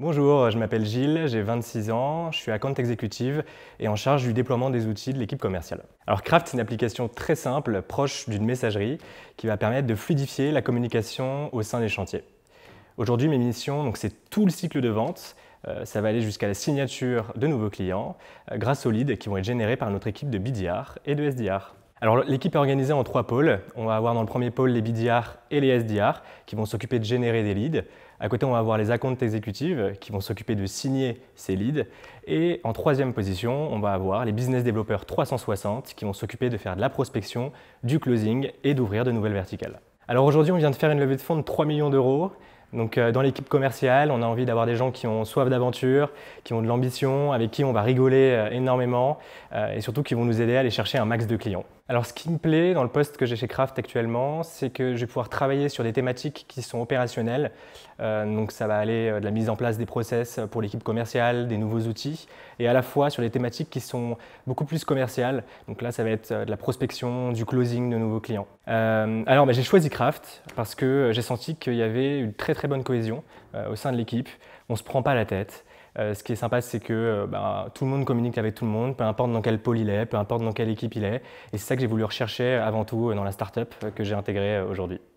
Bonjour, je m'appelle Gilles, j'ai 26 ans, je suis account exécutive et en charge du déploiement des outils de l'équipe commerciale. Alors Craft, c'est une application très simple, proche d'une messagerie, qui va permettre de fluidifier la communication au sein des chantiers. Aujourd'hui, mes missions, donc c'est tout le cycle de vente, euh, ça va aller jusqu'à la signature de nouveaux clients, euh, grâce aux leads qui vont être générés par notre équipe de BDR et de SDR. Alors l'équipe est organisée en trois pôles. On va avoir dans le premier pôle les BDR et les SDR qui vont s'occuper de générer des leads. À côté, on va avoir les accounts exécutives qui vont s'occuper de signer ces leads. Et en troisième position, on va avoir les business developers 360 qui vont s'occuper de faire de la prospection, du closing et d'ouvrir de nouvelles verticales. Alors aujourd'hui, on vient de faire une levée de fonds de 3 millions d'euros. Donc euh, dans l'équipe commerciale, on a envie d'avoir des gens qui ont soif d'aventure, qui ont de l'ambition, avec qui on va rigoler euh, énormément euh, et surtout qui vont nous aider à aller chercher un max de clients. Alors, ce qui me plaît dans le poste que j'ai chez Kraft actuellement, c'est que je vais pouvoir travailler sur des thématiques qui sont opérationnelles. Euh, donc, ça va aller euh, de la mise en place des process pour l'équipe commerciale, des nouveaux outils, et à la fois sur des thématiques qui sont beaucoup plus commerciales. Donc là, ça va être euh, de la prospection, du closing de nouveaux clients. alors, ben, j'ai choisi Kraft parce que j'ai senti qu'il y avait une très très bonne cohésion au sein de l'équipe. On ne se prend pas la tête. Euh, ce qui est sympa, c'est que euh, bah, tout le monde communique avec tout le monde, peu importe dans quel pôle il est, peu importe dans quelle équipe il est. Et c'est ça que j'ai voulu rechercher avant tout euh, dans la startup que j'ai intégrée aujourd'hui.